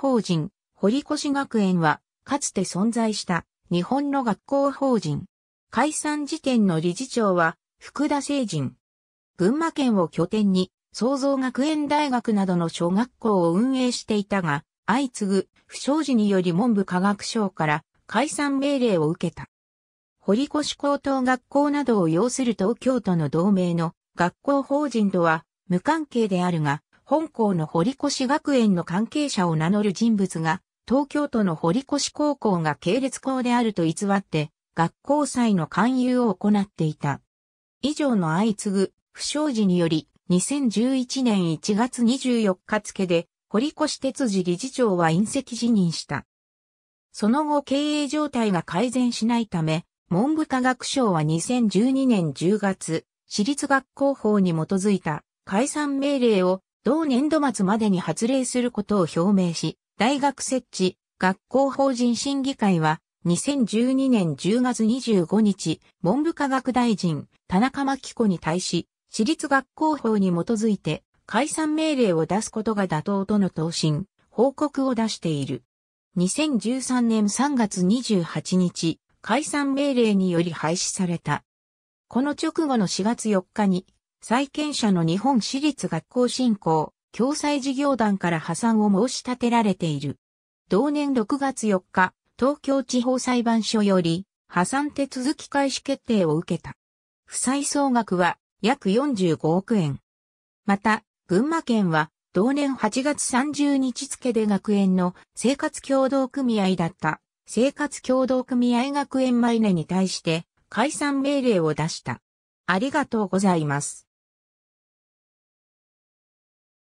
法人、堀越学園は、かつて存在した日本の学校法人。解散時点の理事長は、福田成人。群馬県を拠点に、創造学園大学などの小学校を運営していたが、相次ぐ不祥事により文部科学省から解散命令を受けた。堀越高等学校などを要する東京都の同盟の学校法人とは無関係であるが、本校の堀越学園の関係者を名乗る人物が、東京都の堀越高校が系列校であると偽って、学校祭の勧誘を行っていた。以上の相次ぐ不祥事により、2011年1月24日付で、堀越哲司理事長は隕石辞任した。その後経営状態が改善しないため、文部科学省は2012年10月、私立学校法に基づいた解散命令を同年度末までに発令することを表明し、大学設置、学校法人審議会は、2012年10月25日、文部科学大臣、田中真紀子に対し、私立学校法に基づいて、解散命令を出すことが妥当との答申、報告を出している。2013年3月28日、解散命令により廃止された。この直後の4月4日に、債権者の日本私立学校振興、共済事業団から破産を申し立てられている。同年6月4日、東京地方裁判所より、破産手続き開始決定を受けた。負債総額は約45億円。また、群馬県は同年8月30日付で学園の生活協同組合だった生活協同組合学園マイネに対して解散命令を出した。ありがとうございます。